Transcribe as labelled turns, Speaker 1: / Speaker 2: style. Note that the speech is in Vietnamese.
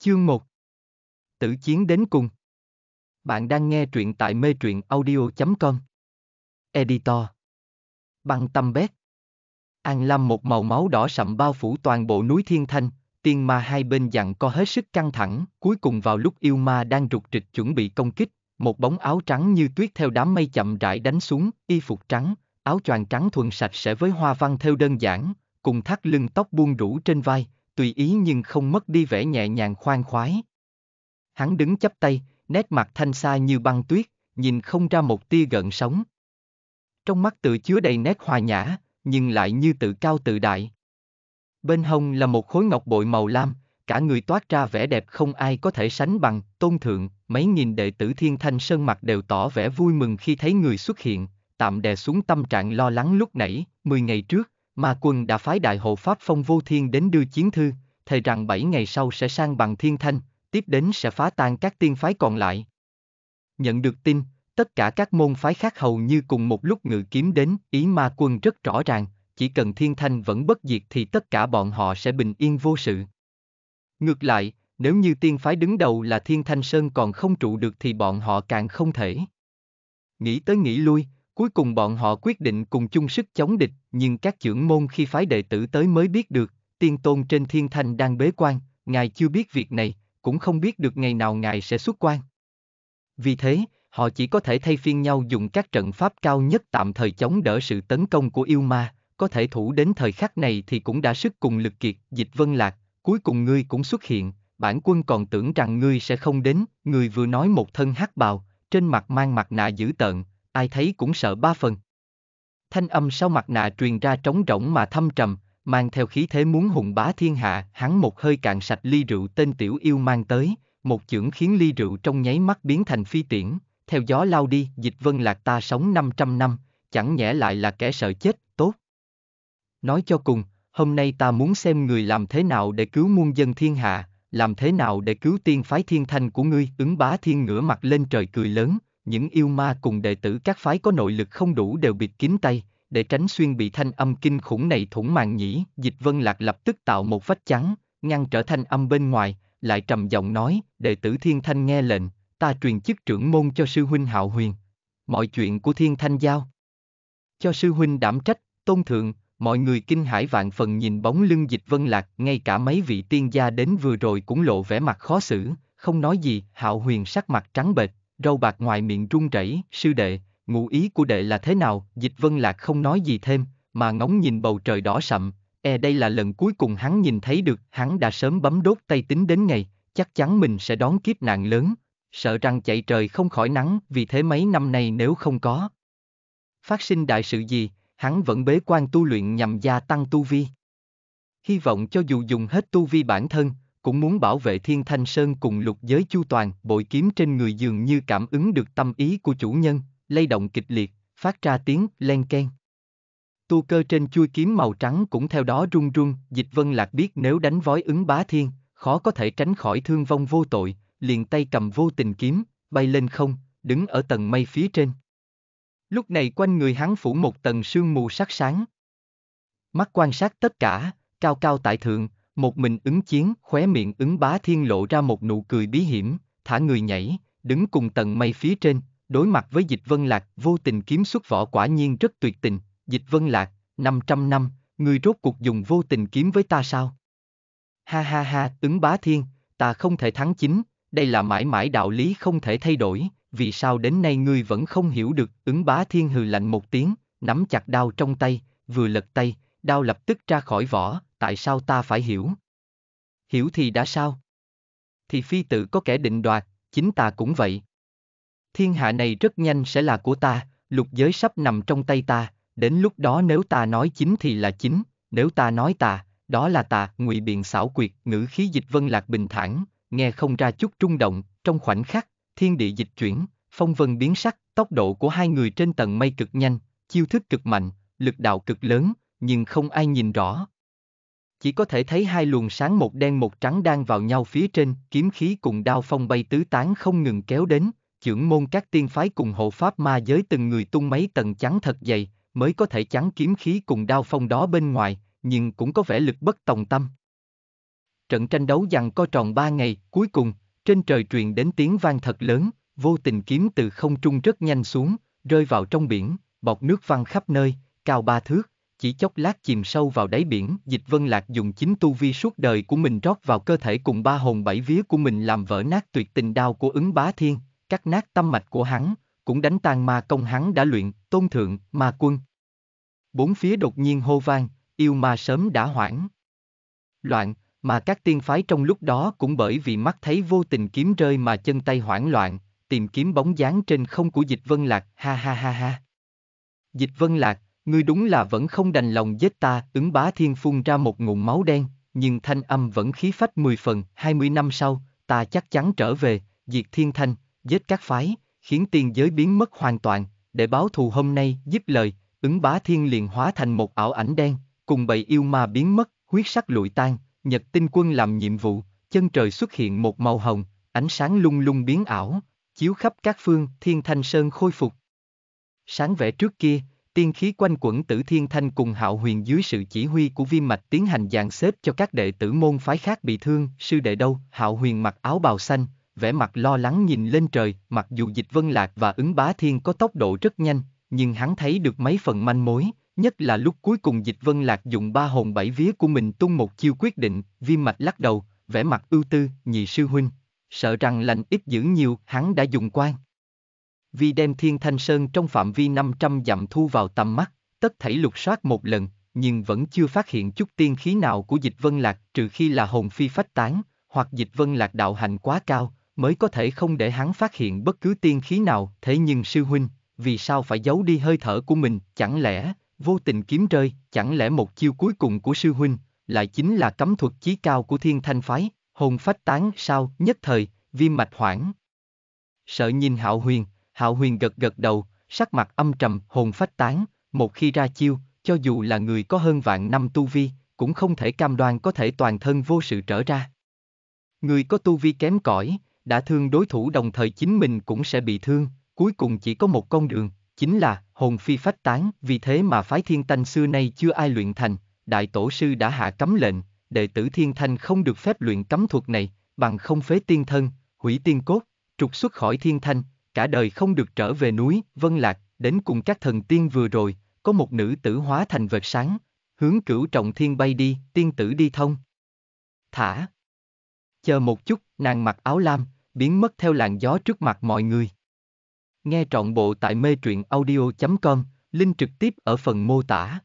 Speaker 1: Chương 1 Tử chiến đến cùng Bạn đang nghe truyện tại mê truyện audio.com Editor bằng tâm bét An Lam một màu máu đỏ sậm bao phủ toàn bộ núi Thiên Thanh, tiên ma hai bên dặn co hết sức căng thẳng, cuối cùng vào lúc yêu ma đang rụt trịch chuẩn bị công kích, một bóng áo trắng như tuyết theo đám mây chậm rãi đánh xuống, y phục trắng, áo choàng trắng thuần sạch sẽ với hoa văn theo đơn giản, cùng thắt lưng tóc buông rũ trên vai, tùy ý nhưng không mất đi vẻ nhẹ nhàng khoan khoái. Hắn đứng chắp tay, nét mặt thanh xa như băng tuyết, nhìn không ra một tia gợn sóng. Trong mắt tự chứa đầy nét hòa nhã, nhưng lại như tự cao tự đại. Bên hông là một khối ngọc bội màu lam, cả người toát ra vẻ đẹp không ai có thể sánh bằng, tôn thượng, mấy nghìn đệ tử thiên thanh sơn mặt đều tỏ vẻ vui mừng khi thấy người xuất hiện, tạm đè xuống tâm trạng lo lắng lúc nãy, 10 ngày trước, mà Quần đã phái đại hộ Pháp Phong Vô Thiên đến đưa chiến thư, thề rằng bảy ngày sau sẽ sang bằng thiên thanh, tiếp đến sẽ phá tan các tiên phái còn lại. Nhận được tin, tất cả các môn phái khác hầu như cùng một lúc ngự kiếm đến, ý ma quân rất rõ ràng, chỉ cần thiên thanh vẫn bất diệt thì tất cả bọn họ sẽ bình yên vô sự. Ngược lại, nếu như tiên phái đứng đầu là thiên thanh sơn còn không trụ được thì bọn họ càng không thể. Nghĩ tới nghĩ lui, Cuối cùng bọn họ quyết định cùng chung sức chống địch, nhưng các trưởng môn khi phái đệ tử tới mới biết được, tiên tôn trên thiên thanh đang bế quan, ngài chưa biết việc này, cũng không biết được ngày nào ngài sẽ xuất quan. Vì thế, họ chỉ có thể thay phiên nhau dùng các trận pháp cao nhất tạm thời chống đỡ sự tấn công của yêu ma, có thể thủ đến thời khắc này thì cũng đã sức cùng lực kiệt, dịch vân lạc, cuối cùng ngươi cũng xuất hiện, bản quân còn tưởng rằng ngươi sẽ không đến, ngươi vừa nói một thân hắc bào, trên mặt mang mặt nạ dữ tợn, ai thấy cũng sợ ba phần. Thanh âm sau mặt nạ truyền ra trống rỗng mà thâm trầm, mang theo khí thế muốn hùng bá thiên hạ, hắn một hơi cạn sạch ly rượu tên tiểu yêu mang tới, một chưởng khiến ly rượu trong nháy mắt biến thành phi tiễn, theo gió lao đi, dịch vân lạc ta sống 500 năm, chẳng nhẽ lại là kẻ sợ chết, tốt. Nói cho cùng, hôm nay ta muốn xem người làm thế nào để cứu muôn dân thiên hạ, làm thế nào để cứu tiên phái thiên thanh của ngươi, ứng bá thiên ngửa mặt lên trời cười lớn, những yêu ma cùng đệ tử các phái có nội lực không đủ đều bịt kín tay, để tránh xuyên bị thanh âm kinh khủng này thủng màng nhĩ. Dịch Vân Lạc lập tức tạo một vách chắn, ngăn trở thanh âm bên ngoài, lại trầm giọng nói, đệ tử Thiên Thanh nghe lệnh, ta truyền chức trưởng môn cho sư huynh Hạo Huyền. Mọi chuyện của Thiên Thanh giao. Cho sư huynh đảm trách, tôn thượng, mọi người kinh hãi vạn phần nhìn bóng lưng Dịch Vân Lạc, ngay cả mấy vị tiên gia đến vừa rồi cũng lộ vẻ mặt khó xử, không nói gì, Hạo Huyền sắc mặt trắng bệch, râu bạc ngoài miệng run rẩy, sư đệ, ngụ ý của đệ là thế nào, dịch vân lạc không nói gì thêm, mà ngóng nhìn bầu trời đỏ sậm, e đây là lần cuối cùng hắn nhìn thấy được, hắn đã sớm bấm đốt tay tính đến ngày, chắc chắn mình sẽ đón kiếp nạn lớn, sợ rằng chạy trời không khỏi nắng, vì thế mấy năm nay nếu không có. Phát sinh đại sự gì, hắn vẫn bế quan tu luyện nhằm gia tăng tu vi. Hy vọng cho dù dùng hết tu vi bản thân, cũng muốn bảo vệ Thiên Thanh Sơn cùng lục giới chu toàn, bội kiếm trên người dường như cảm ứng được tâm ý của chủ nhân, lay động kịch liệt, phát ra tiếng len ken. Tu cơ trên chui kiếm màu trắng cũng theo đó run run, dịch vân lạc biết nếu đánh vói ứng bá thiên, khó có thể tránh khỏi thương vong vô tội, liền tay cầm vô tình kiếm, bay lên không, đứng ở tầng mây phía trên. Lúc này quanh người hắn phủ một tầng sương mù sắc sáng. Mắt quan sát tất cả, cao cao tại thượng, một mình ứng chiến, khóe miệng ứng bá thiên lộ ra một nụ cười bí hiểm, thả người nhảy, đứng cùng tầng mây phía trên, đối mặt với dịch vân lạc, vô tình kiếm xuất võ quả nhiên rất tuyệt tình, dịch vân lạc, 500 năm, người rốt cuộc dùng vô tình kiếm với ta sao? Ha ha ha, ứng bá thiên, ta không thể thắng chính, đây là mãi mãi đạo lý không thể thay đổi, vì sao đến nay ngươi vẫn không hiểu được, ứng bá thiên hừ lạnh một tiếng, nắm chặt đao trong tay, vừa lật tay, đao lập tức ra khỏi vỏ, tại sao ta phải hiểu? Hiểu thì đã sao? Thì phi tự có kẻ định đoạt, chính ta cũng vậy. Thiên hạ này rất nhanh sẽ là của ta, lục giới sắp nằm trong tay ta, đến lúc đó nếu ta nói chính thì là chính, nếu ta nói ta, đó là ta, ngụy biện xảo quyệt, ngữ khí dịch vân lạc bình thản, nghe không ra chút trung động, trong khoảnh khắc, thiên địa dịch chuyển, phong vân biến sắc, tốc độ của hai người trên tầng mây cực nhanh, chiêu thức cực mạnh, lực đạo cực lớn, nhưng không ai nhìn rõ chỉ có thể thấy hai luồng sáng một đen một trắng đang vào nhau phía trên, kiếm khí cùng đao phong bay tứ tán không ngừng kéo đến, trưởng môn các tiên phái cùng hộ pháp ma giới từng người tung mấy tầng chắn thật dày, mới có thể chắn kiếm khí cùng đao phong đó bên ngoài, nhưng cũng có vẻ lực bất tòng tâm. Trận tranh đấu dằn co tròn ba ngày, cuối cùng, trên trời truyền đến tiếng vang thật lớn, vô tình kiếm từ không trung rất nhanh xuống, rơi vào trong biển, bọt nước văng khắp nơi, cao ba thước, chỉ chốc lát chìm sâu vào đáy biển, Dịch Vân Lạc dùng chính tu vi suốt đời của mình rót vào cơ thể cùng ba hồn bảy vía của mình làm vỡ nát tuyệt tình đao của ứng bá thiên, cắt nát tâm mạch của hắn, cũng đánh tan ma công hắn đã luyện, tôn thượng, ma quân. Bốn phía đột nhiên hô vang, yêu ma sớm đã hoảng. Loạn, mà các tiên phái trong lúc đó cũng bởi vì mắt thấy vô tình kiếm rơi mà chân tay hoảng loạn, tìm kiếm bóng dáng trên không của dịch vân lạc, ha ha ha ha. Dịch vân lạc, ngươi đúng là vẫn không đành lòng giết ta, ứng bá thiên phun ra một ngụm máu đen, nhưng thanh âm vẫn khí phách mười phần, Hai mươi năm sau, ta chắc chắn trở về, diệt thiên thanh, giết các phái, khiến tiên giới biến mất hoàn toàn, để báo thù hôm nay, giúp lời, ứng bá thiên liền hóa thành một ảo ảnh đen, cùng bầy yêu ma biến mất, huyết sắc lụi tan, nhật tinh quân làm nhiệm vụ, chân trời xuất hiện một màu hồng, ánh sáng lung lung biến ảo, chiếu khắp các phương, thiên thanh sơn khôi phục. Sáng vẻ trước kia, tiên khí quanh quẩn tử thiên thanh cùng hạo huyền dưới sự chỉ huy của viêm mạch tiến hành dàn xếp cho các đệ tử môn phái khác bị thương, sư đệ đâu, hạo huyền mặc áo bào xanh, vẻ mặt lo lắng nhìn lên trời, mặc dù dịch vân lạc và ứng bá thiên có tốc độ rất nhanh, nhưng hắn thấy được mấy phần manh mối, nhất là lúc cuối cùng dịch vân lạc dùng ba hồn bảy vía của mình tung một chiêu quyết định, viêm mạch lắc đầu, vẻ mặt ưu tư, nhị sư huynh. Sợ rằng lành ít giữ nhiều, hắn đã dùng quan vì đem thiên thanh sơn trong phạm vi 500 dặm thu vào tầm mắt, tất thảy lục soát một lần, nhưng vẫn chưa phát hiện chút tiên khí nào của dịch vân lạc trừ khi là hồn phi phách tán, hoặc dịch vân lạc đạo hành quá cao, mới có thể không để hắn phát hiện bất cứ tiên khí nào. Thế nhưng sư huynh, vì sao phải giấu đi hơi thở của mình, chẳng lẽ, vô tình kiếm rơi, chẳng lẽ một chiêu cuối cùng của sư huynh, lại chính là cấm thuật chí cao của thiên thanh phái, hồn phách tán sao, nhất thời, viêm mạch hoảng. Sợ nhìn hạo huyền, Hạo Huyền gật gật đầu, sắc mặt âm trầm, hồn phách tán, một khi ra chiêu, cho dù là người có hơn vạn năm tu vi, cũng không thể cam đoan có thể toàn thân vô sự trở ra. Người có tu vi kém cỏi, đã thương đối thủ đồng thời chính mình cũng sẽ bị thương, cuối cùng chỉ có một con đường, chính là hồn phi phách tán, vì thế mà phái thiên tanh xưa nay chưa ai luyện thành, đại tổ sư đã hạ cấm lệnh, đệ tử thiên thanh không được phép luyện cấm thuật này, bằng không phế tiên thân, hủy tiên cốt, trục xuất khỏi thiên thanh, cả đời không được trở về núi, vân lạc, đến cùng các thần tiên vừa rồi, có một nữ tử hóa thành vệt sáng, hướng cửu trọng thiên bay đi, tiên tử đi thông. Thả. Chờ một chút, nàng mặc áo lam, biến mất theo làn gió trước mặt mọi người. Nghe trọn bộ tại mê truyện audio.com, link trực tiếp ở phần mô tả.